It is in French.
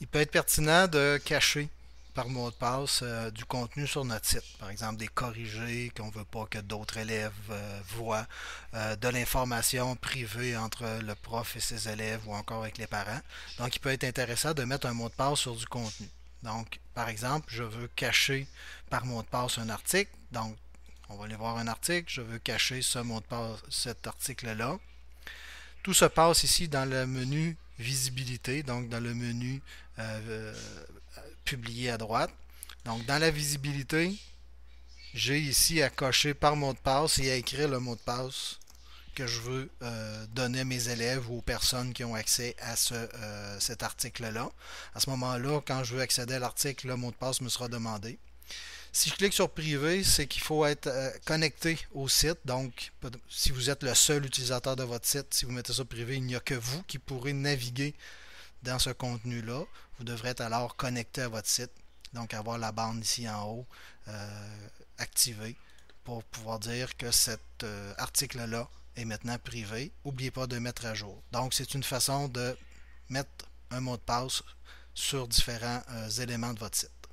il peut être pertinent de cacher par mot de passe euh, du contenu sur notre site. Par exemple, des corrigés qu'on ne veut pas que d'autres élèves euh, voient, euh, de l'information privée entre le prof et ses élèves ou encore avec les parents. Donc, il peut être intéressant de mettre un mot de passe sur du contenu. Donc, par exemple, je veux cacher par mot de passe un article. Donc, on va aller voir un article. Je veux cacher ce mot de passe, cet article-là. Tout se passe ici dans le menu visibilité, donc dans le menu euh, euh, publié à droite. Donc dans la visibilité, j'ai ici à cocher par mot de passe et à écrire le mot de passe que je veux euh, donner à mes élèves ou aux personnes qui ont accès à ce, cet article-là. À ce moment-là, quand je veux accéder à l'article, le mot de passe me sera demandé. Si je clique sur privé, c'est qu'il faut être euh, connecté au site. Donc, si vous êtes le seul utilisateur de votre site, si vous mettez ça privé, il n'y a que vous qui pourrez naviguer dans ce contenu-là. Vous devrez être alors connecté à votre site. Donc, avoir la bande ici en haut euh, activée pour pouvoir dire que cet euh, article-là est maintenant privé. N'oubliez pas de mettre à jour. Donc, c'est une façon de mettre un mot de passe sur différents éléments de votre site.